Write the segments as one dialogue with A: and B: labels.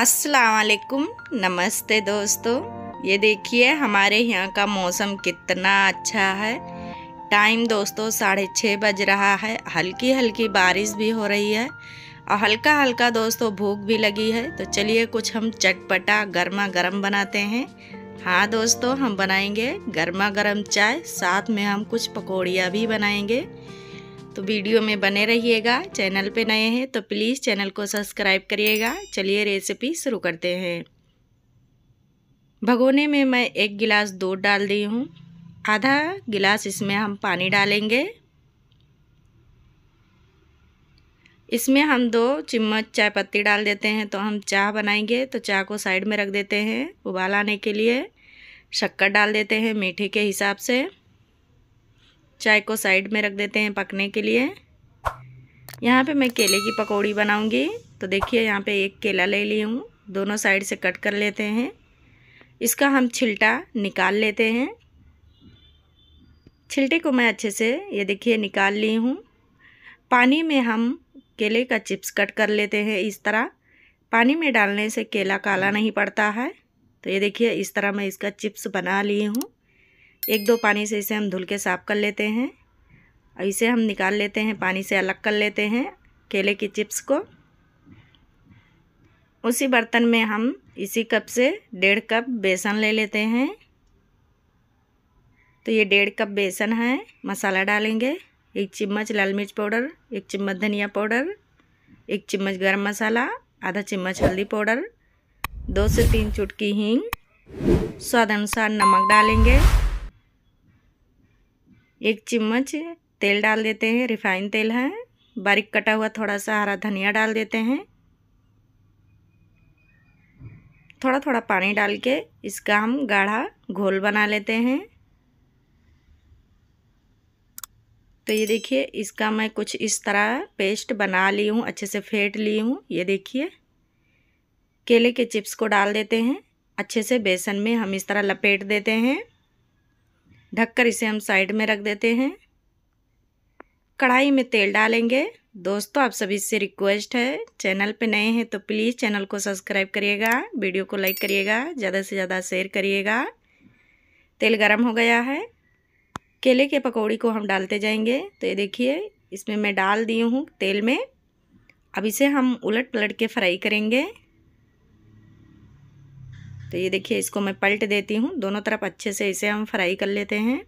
A: असलकुम नमस्ते दोस्तों ये देखिए हमारे यहाँ का मौसम कितना अच्छा है टाइम दोस्तों साढ़े छः बज रहा है हल्की हल्की बारिश भी हो रही है और हल्का हल्का दोस्तों भूख भी लगी है तो चलिए कुछ हम चटपटा गर्मा गर्म बनाते हैं हाँ दोस्तों हम बनाएंगे गर्मा गर्म चाय साथ में हम कुछ पकौड़ियाँ भी बनाएंगे तो वीडियो में बने रहिएगा चैनल पे नए हैं तो प्लीज़ चैनल को सब्सक्राइब करिएगा चलिए रेसिपी शुरू करते हैं भगोने में मैं एक गिलास दूध डाल दी हूँ आधा गिलास इसमें हम पानी डालेंगे इसमें हम दो चम्मच चाय पत्ती डाल देते हैं तो हम चाह बनाएंगे तो चाह को साइड में रख देते हैं उबाल आने के लिए शक्कर डाल देते हैं मीठे के हिसाब से चाय को साइड में रख देते हैं पकने के लिए यहाँ पे मैं केले की पकौड़ी बनाऊँगी तो देखिए यहाँ पे एक केला ले ली हूँ दोनों साइड से कट कर लेते हैं इसका हम छिलटा निकाल लेते हैं छिलटे को मैं अच्छे से ये देखिए निकाल ली हूँ पानी में हम केले का चिप्स कट कर लेते हैं इस तरह पानी में डालने से केला काला नहीं पड़ता है तो ये देखिए इस तरह मैं इसका चिप्स बना ली हूँ एक दो पानी से इसे हम धुल के साफ़ कर लेते हैं और इसे हम निकाल लेते हैं पानी से अलग कर लेते हैं केले की चिप्स को उसी बर्तन में हम इसी कप से डेढ़ कप बेसन ले लेते हैं तो ये डेढ़ कप बेसन है मसाला डालेंगे एक चम्मच लाल मिर्च पाउडर एक चम्मच धनिया पाउडर एक चम्मच गरम मसाला आधा चम्मच हल्दी पाउडर दो से तीन चुटकी हींग स्वाद अनुसार नमक डालेंगे एक चम्मच तेल डाल देते हैं रिफाइन तेल है बारीक कटा हुआ थोड़ा सा हरा धनिया डाल देते हैं थोड़ा थोड़ा पानी डाल के इसका हम गाढ़ा घोल बना लेते हैं तो ये देखिए इसका मैं कुछ इस तरह पेस्ट बना ली हूँ अच्छे से फेंट ली हूँ ये देखिए केले के चिप्स को डाल देते हैं अच्छे से बेसन में हम इस तरह लपेट देते हैं ढककर इसे हम साइड में रख देते हैं कढ़ाई में तेल डालेंगे दोस्तों आप सभी से रिक्वेस्ट है चैनल पे नए हैं तो प्लीज़ चैनल को सब्सक्राइब करिएगा वीडियो को लाइक करिएगा ज़्यादा से ज़्यादा शेयर करिएगा तेल गरम हो गया है केले के पकौड़ी को हम डालते जाएंगे तो ये देखिए इसमें मैं डाल दी हूँ तेल में अब इसे हम उलट पलट के फ्राई करेंगे तो ये देखिए इसको मैं पलट देती हूँ दोनों तरफ अच्छे से इसे हम फ्राई कर लेते हैं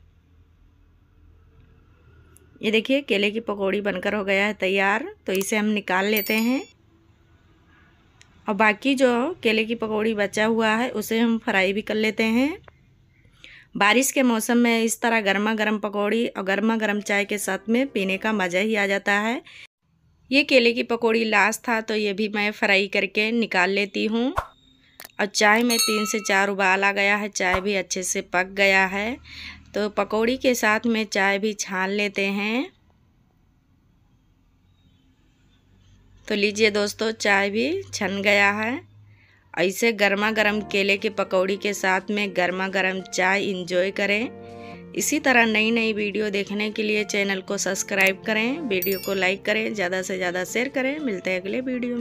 A: ये देखिए केले की पकौड़ी बनकर हो गया है तैयार तो इसे हम निकाल लेते हैं और बाकी जो केले की पकौड़ी बचा हुआ है उसे हम फ्राई भी कर लेते हैं बारिश के मौसम में इस तरह गर्मा गर्म पकौड़ी और गर्मा गर्म चाय के साथ में पीने का मज़ा ही आ जाता है ये केले की पकौड़ी लास्ट था तो ये भी मैं फ्राई करके निकाल लेती हूँ और चाय में तीन से चार उबाल आ गया है चाय भी अच्छे से पक गया है तो पकौड़ी के साथ में चाय भी छान लेते हैं तो लीजिए दोस्तों चाय भी छन गया है ऐसे गर्मा गर्म केले के पकौड़ी के साथ में गर्मा गर्म चाय इंजॉय करें इसी तरह नई नई वीडियो देखने के लिए चैनल को सब्सक्राइब करें वीडियो को लाइक करें ज़्यादा से ज़्यादा शेयर करें मिलते हैं अगले वीडियो में